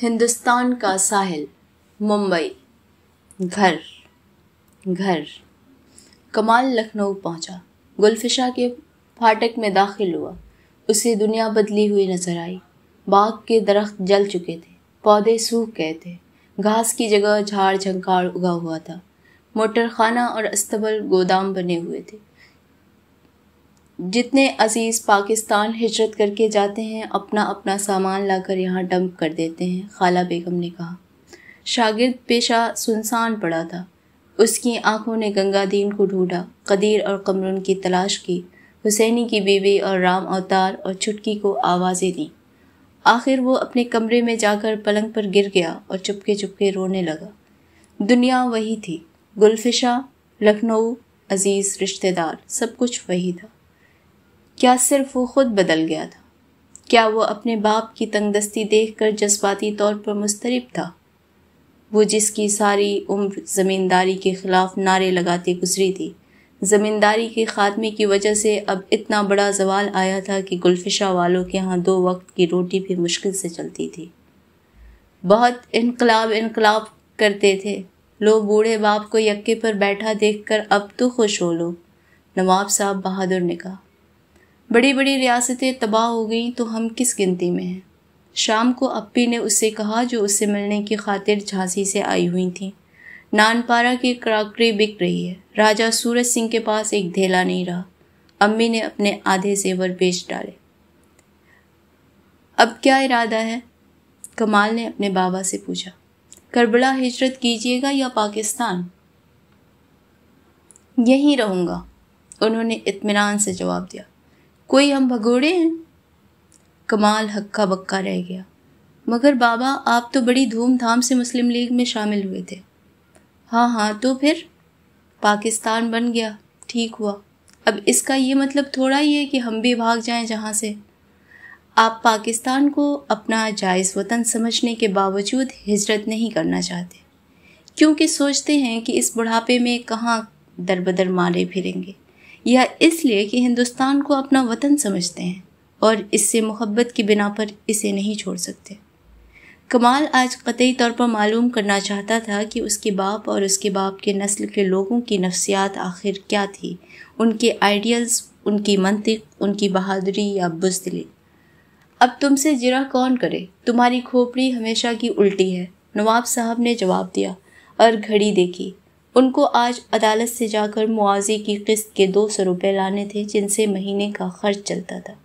हिंदुस्तान का साहिल मुंबई घर घर कमाल लखनऊ पहुंचा गुलफिशा के फाटक में दाखिल हुआ उसे दुनिया बदली हुई नजर आई बाग के दरख्त जल चुके थे पौधे सूख गए थे घास की जगह झाड़ झंकार उगा हुआ था मोटरखाना और अस्तबल गोदाम बने हुए थे जितने अज़ीज़ पाकिस्तान हिजरत करके जाते हैं अपना अपना सामान लाकर यहाँ डंप कर देते हैं खाला बेगम ने कहा शागिर्द पेशा सुनसान पड़ा था उसकी आंखों ने गंगा दीन को ढूंढा कदीर और कमरुन की तलाश की हुसैनी की बीवी और राम अवतार और छुटकी को आवाज़ें दी आखिर वो अपने कमरे में जाकर पलंग पर गिर गया और चुपके चुपके रोने लगा दुनिया वही थी गुलफिशा लखनऊ अज़ीज़ रिश्तेदार सब कुछ वही था क्या सिर्फ वो खुद बदल गया था क्या वो अपने बाप की तंगदस्ती देखकर जज्बाती तौर पर मुस्तरब था वो जिसकी सारी उम्र ज़मींदारी के ख़िलाफ़ नारे लगाते गुजरी थी ज़मींदारी के ख़ात्मे की वजह से अब इतना बड़ा जवाल आया था कि गुलफिशा वालों के यहाँ दो वक्त की रोटी भी मुश्किल से चलती थी बहुत इनकलाब इनकलाब करते थे लो बूढ़े बाप को यक्के पर बैठा देखकर अब तो खुश हो लो नवाब साहब बहादुर ने कहा बड़ी बड़ी रियासतें तबाह हो गईं तो हम किस गिनती में हैं शाम को अप्पी ने उससे कहा जो उससे मिलने की खातिर झांसी से आई हुई थी नानपारा की क्राकरी बिक रही है राजा सूरज सिंह के पास एक धेला नहीं रहा अम्मी ने अपने आधे सेवर बेच डाले अब क्या इरादा है कमाल ने अपने बाबा से पूछा करबला हिजरत कीजिएगा या पाकिस्तान यहीं रहूँगा उन्होंने इत्मीनान से जवाब दिया कोई हम भगोड़े हैं कमाल हक्का बक्का रह गया मगर बाबा आप तो बड़ी धूमधाम से मुस्लिम लीग में शामिल हुए थे हाँ हाँ तो फिर पाकिस्तान बन गया ठीक हुआ अब इसका ये मतलब थोड़ा ही है कि हम भी भाग जाएं जहाँ से आप पाकिस्तान को अपना जायज़ वतन समझने के बावजूद हिजरत नहीं करना चाहते क्योंकि सोचते हैं कि इस बुढ़ापे में कहाँ दर बदर मारे फिरेंगे या इसलिए कि हिंदुस्तान को अपना वतन समझते हैं और इससे मोहब्बत की बिना पर इसे नहीं छोड़ सकते कमाल आज कतई तौर पर मालूम करना चाहता था कि उसके बाप और उसके बाप के नस्ल के लोगों की नफ्सियात आखिर क्या थी उनके आइडियल्स उनकी मंतिक उनकी बहादुरी या बुजदली अब तुमसे जिरा कौन करे तुम्हारी खोपड़ी हमेशा की उल्टी है नवाब साहब ने जवाब दिया और घड़ी देखी उनको आज अदालत से जाकर मुआवजे की किस्त के दो सौ रुपये लाने थे जिनसे महीने का खर्च चलता था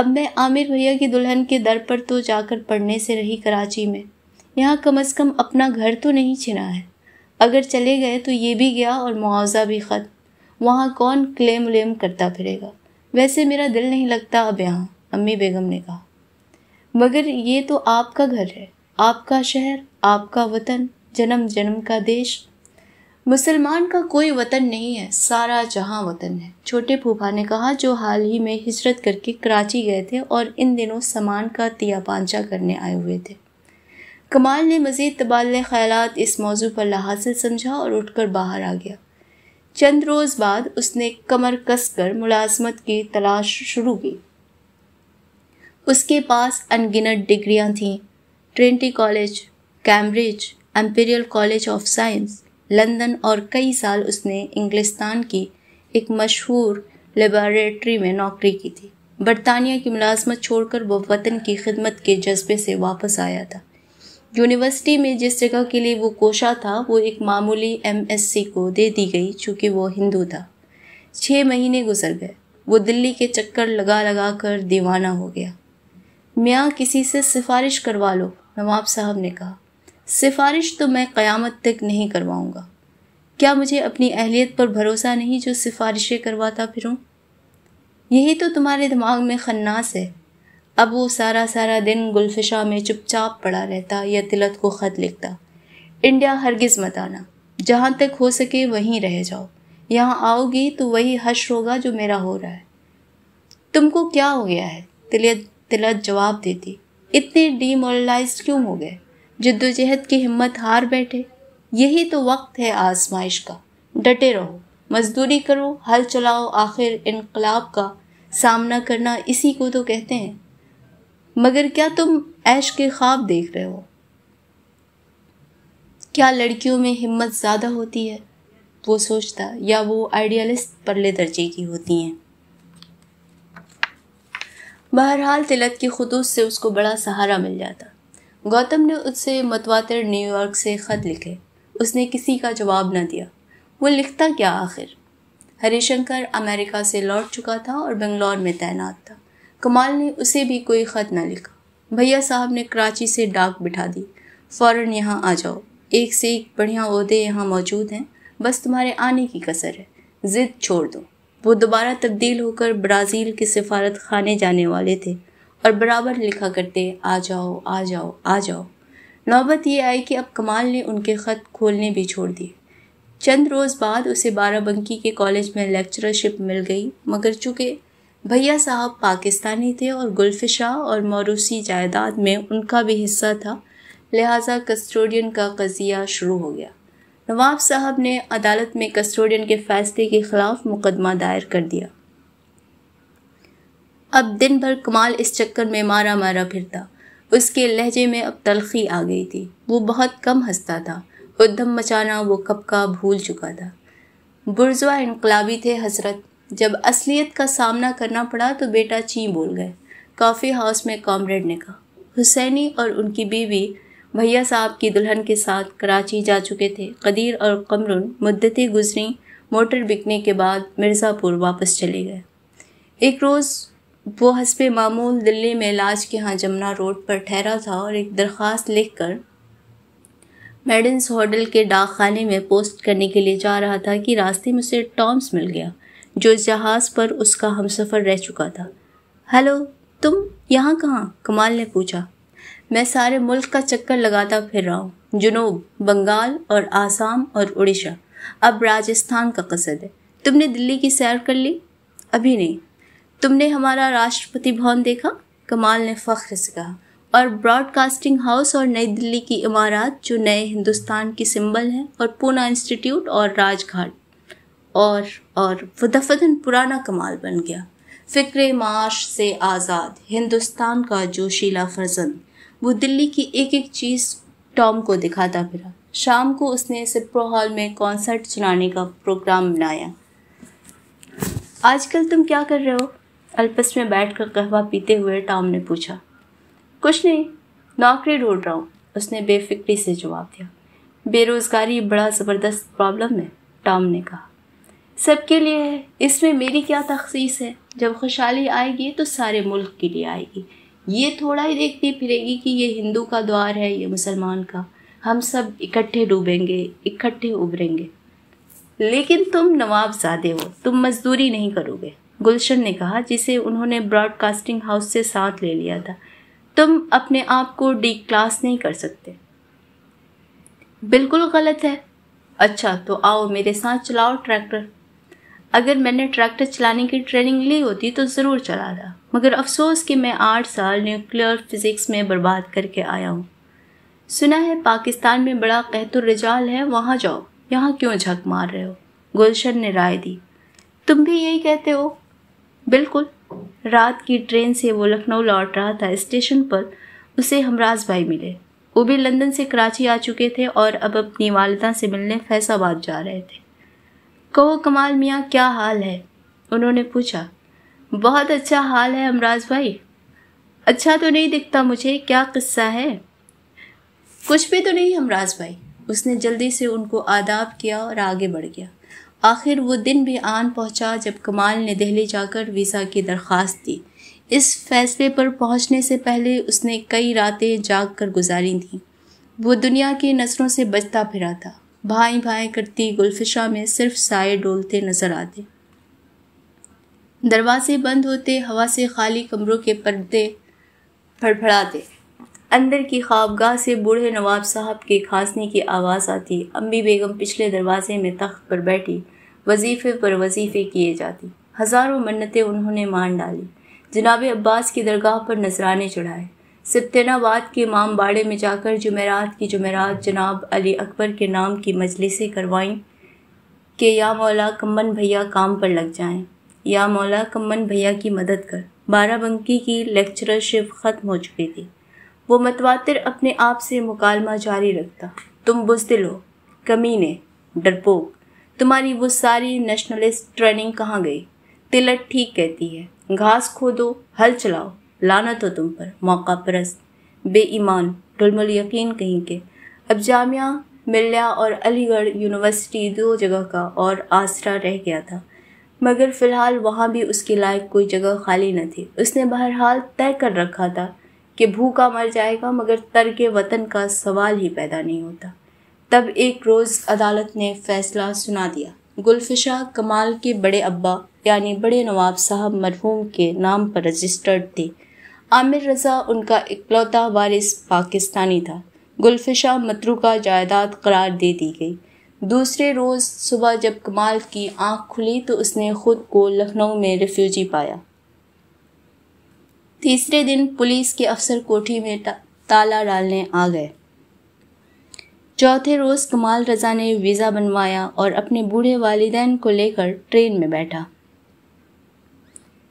अब मैं आमिर भैया की दुल्हन के दर पर तो जाकर पढ़ने से रही कराची में यहाँ कम अज़ कम अपना घर तो नहीं छिना है अगर चले गए तो ये भी गया और मुआवजा भी ख़त्म वहाँ कौन क्लेम व्लेम करता फिरेगा वैसे मेरा दिल नहीं लगता अब यहाँ अम्मी बेगम ने कहा मगर ये तो आपका घर है आपका शहर आपका वतन जन्म जन्म का देश मुसलमान का कोई वतन नहीं है सारा जहां वतन है छोटे फूफा ने कहा जो हाल ही में हिजरत करके कराची गए थे और इन दिनों सामान का तिया करने आए हुए थे कमाल ने मज़ीद तबादले ख्याल इस मौजू पर लाहासिल समझा और उठकर बाहर आ गया चंद रोज़ बाद उसने कमर कस कर मुलाजमत की तलाश शुरू की उसके पास अनगिनत डिग्रियां थीं Trinity College Cambridge Imperial College of Science London और कई साल उसने इंग्लिस्तान की एक मशहूर लेबॉरेटरी में नौकरी की थी बरतानिया की मुलाजमत छोड़कर वह वतन की खिदमत के जज्बे से वापस आया था यूनिवर्सिटी में जिस जगह के लिए वो कोशा था वो एक मामूली सी को दे दी गई चूँकि वो हिंदू था छः महीने गुजर गए वो दिल्ली के चक्कर लगा लगा कर दीवाना हो गया मियाँ किसी से सिफारिश करवा लो नवाब साहब ने कहा सिफारिश तो मैं क़यामत तक नहीं करवाऊँगा क्या मुझे अपनी अहलियत पर भरोसा नहीं जो सिफारिशें करवाता फिरूँ यही तो तुम्हारे दिमाग में खन्नास है अब वो सारा सारा दिन गुलफिशा में चुपचाप पड़ा रहता या तिलत को ख़त लिखता इंडिया हरगिज़ मत आना जहाँ तक हो सके वहीं रह जाओ यहाँ आओगी तो वही हश होगा जो मेरा हो रहा है तुमको क्या हो गया है तिलत तिलत जवाब देती इतने डीमोरलाइज क्यों हो गए जद्दोजहद की हिम्मत हार बैठे यही तो वक्त है आजमाइश का डटे रहो मजदूरी करो हल चलाओ आखिर इनकलाब का सामना करना इसी को तो कहते हैं मगर क्या तुम ऐश के ख्वाब देख रहे हो क्या लड़कियों में हिम्मत ज़्यादा होती है वो सोचता या वो आइडियलिस्ट परले दर्जे की होती हैं बहरहाल तिलक की खुदूस से उसको बड़ा सहारा मिल जाता गौतम ने उससे मतवातर न्यूयॉर्क से ख़त लिखे उसने किसी का जवाब ना दिया वो लिखता क्या आखिर हरिशंकर अमेरिका से लौट चुका था और बंगलौर में तैनात था कमाल ने उसे भी कोई ख़त ना लिखा भैया साहब ने कराची से डाक बिठा दी फ़ौर यहाँ आ जाओ एक से एक बढ़िया अहदे यहाँ मौजूद हैं बस तुम्हारे आने की कसर है ज़िद छोड़ दो वो दोबारा तब्दील होकर ब्राज़ील के सफारत खाने जाने वाले थे और बराबर लिखा करते आ जाओ आ जाओ आ जाओ नौबत ये आई कि अब कमाल ने उनके ख़त खोलने भी छोड़ दिए चंद रोज़ बाद उसे बाराबंकी के कॉलेज में लेक्चरशिप मिल गई मगर चूँकि भैया साहब पाकिस्तानी थे और गुलफिशा और मौरूसी जायदाद में उनका भी हिस्सा था लिहाजा कस्टोडियन का कजिया शुरू हो गया नवाब साहब ने अदालत में कस्टोडियन के फैसले के ख़िलाफ़ मुकदमा दायर कर दिया अब दिन भर कमाल इस चक्कर में मारा मारा फिरता उसके लहजे में अब तलखी आ गई थी वो बहुत कम हंसता था उद्दम मचाना वो कब का भूल चुका था बुरजवा इनकलाबी थे हसरत जब असलियत का सामना करना पड़ा तो बेटा ची बोल गए कॉफ़ी हाउस में कॉमरेड ने कहा हुसैनी और उनकी बीवी भैया साहब की दुल्हन के साथ कराची जा चुके थे कदीर और कमरुन मुद्दतें गुजरी मोटर बिकने के बाद मिर्ज़ापुर वापस चले गए एक रोज़ वो हसब मामूल दिल्ली में इलाज के यहाँ जमुना रोड पर ठहरा था और एक दरख्वास्त लिख कर मेडन्स होटल के डाक खाने में पोस्ट करने के लिए जा रहा था कि रास्ते में उसे टॉम्स मिल गया जो जहाज़ पर उसका हम सफ़र रह चुका था हेलो तुम यहाँ कहाँ कमाल ने पूछा मैं सारे मुल्क का चक्कर लगाता फिर रहा हूँ जुनूब बंगाल और आसाम और उड़ीसा अब राजस्थान का कसद है तुमने दिल्ली की सैर कर ली अभी नहीं तुमने हमारा राष्ट्रपति भवन देखा कमाल ने फख्र से कहा और ब्रॉडकास्टिंग हाउस और नई दिल्ली की इमारत जो नए हिंदुस्तान की सिंबल है और पूना इंस्टीट्यूट और राजघाट और और वो पुराना कमाल बन गया फिक्र माश से आज़ाद हिंदुस्तान का जोशीला फर्जंद वो दिल्ली की एक एक चीज़ टॉम को दिखाता फिरा शाम को उसने सिप्रो हॉल में कॉन्सर्ट सुनाने का प्रोग्राम बनाया आजकल तुम क्या कर रहे हो अल्पस में बैठ कर कहवा पीते हुए टॉम ने पूछा कुछ नहीं नौकरी ढूंढ रहा हूँ उसने बेफिक्री से जवाब दिया बेरोज़गारी बड़ा ज़बरदस्त प्रॉब्लम है टॉम ने कहा सबके लिए है इसमें मेरी क्या तख्सीस है जब खुशहाली आएगी तो सारे मुल्क के लिए आएगी ये थोड़ा ही देखती फिरेगी कि ये हिंदू का द्वार है ये मुसलमान का हम सब इकट्ठे डूबेंगे इकट्ठे उभरेंगे लेकिन तुम नवाबजादे हो तुम मजदूरी नहीं करोगे गुलशन ने कहा जिसे उन्होंने ब्रॉडकास्टिंग हाउस से साथ ले लिया था तुम अपने आप को डी क्लास नहीं कर सकते बिल्कुल गलत है अच्छा तो आओ मेरे साथ चलाओ ट्रैक्टर अगर मैंने ट्रैक्टर चलाने की ट्रेनिंग ली होती तो ज़रूर चलाता मगर अफसोस कि मैं आठ साल न्यूक्लियर फिज़िक्स में बर्बाद करके आया हूँ सुना है पाकिस्तान में बड़ा रिजाल है वहाँ जाओ यहाँ क्यों झक मार रहे हो गुलशन ने राय दी तुम भी यही कहते हो बिल्कुल रात की ट्रेन से वो लखनऊ लौट रहा था स्टेशन पर उसे हमराज भाई मिले वो भी लंदन से कराची आ चुके थे और अब अपनी वालदा से मिलने फैसाबाद जा रहे थे कहो कमाल मियाँ क्या हाल है उन्होंने पूछा बहुत अच्छा हाल है हमराज भाई अच्छा तो नहीं दिखता मुझे क्या किस्सा है कुछ भी तो नहीं हमराज भाई उसने जल्दी से उनको आदाब किया और आगे बढ़ गया आखिर वो दिन भी आन पहुंचा जब कमाल ने दिल्ली जाकर वीज़ा की दरख्वास्त दी इस फैसले पर पहुंचने से पहले उसने कई रातें जाग कर गुजारी थीं वो दुनिया की नज़रों से बचता फिरा था भाई भाई करती गुलफिशा में सिर्फ साए डोलते नज़र आते दरवाजे बंद होते हवा से खाली कमरों के पर्दे फड़फड़ाते अंदर की ख्वाबगाह से बूढ़े नवाब साहब के खांसने की आवाज़ आती अम्मी बेगम पिछले दरवाजे में तख्त पर बैठी वजीफ़े पर वजीफ़े किए जाती हज़ारों मन्नतें उन्होंने मान डाली जनाब अब्बास की दरगाह पर नजराने चढ़ाए सिप्तनाबाद के इमाम बाड़े में जाकर जुमेरात की जुमेरात जनाब अली अकबर के नाम की मजलिसें करवाईं कि या मौला कम्बन भैया काम पर लग जाएं या मौला कम्बन भैया की मदद कर बाराबंकी की लेक्चरशिप ख़त्म हो चुकी थी वो मतवातर अपने आप से मुकालमा जारी रखता तुम बुजदिल हो कमीने डरपोक तुम्हारी वो सारी नेशनलिस्ट ट्रेनिंग कहाँ गई तिलक ठीक कहती है घास खोदो हल चलाओ लाना तो तुम पर मौका परस्त बेईमान डुलमुल यकीन कहीं के अब जामिया मिल्या और अलीगढ़ यूनिवर्सिटी दो जगह का और आसरा रह गया था मगर फ़िलहाल वहाँ भी उसके लायक कोई जगह खाली न थी उसने बहरहाल तय कर रखा था कि भूखा मर जाएगा मगर तर के वतन का सवाल ही पैदा नहीं होता तब एक रोज़ अदालत ने फैसला सुना दिया गुलफिशा कमाल के बड़े अब्बा यानी बड़े नवाब साहब मरहूम के नाम पर रजिस्टर्ड थे आमिर रज़ा उनका इकलौता वारिस पाकिस्तानी था गुलफिशा का जायदाद करार दे दी गई दूसरे रोज़ सुबह जब कमाल की आंख खुली तो उसने खुद को लखनऊ में रिफ्यूजी पाया तीसरे दिन पुलिस के अफसर कोठी में ताला डालने आ गए चौथे रोज़ कमाल रज़ा ने वीज़ा बनवाया और अपने बूढ़े वालिदैन को लेकर ट्रेन में बैठा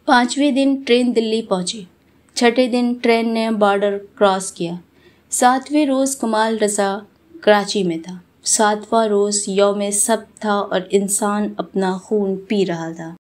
पाँचवें दिन ट्रेन दिल्ली पहुंची छठे दिन ट्रेन ने बॉर्डर क्रॉस किया सातवें रोज़ कमाल रजा कराची में था सातवां रोज़ यौम सब था और इंसान अपना खून पी रहा था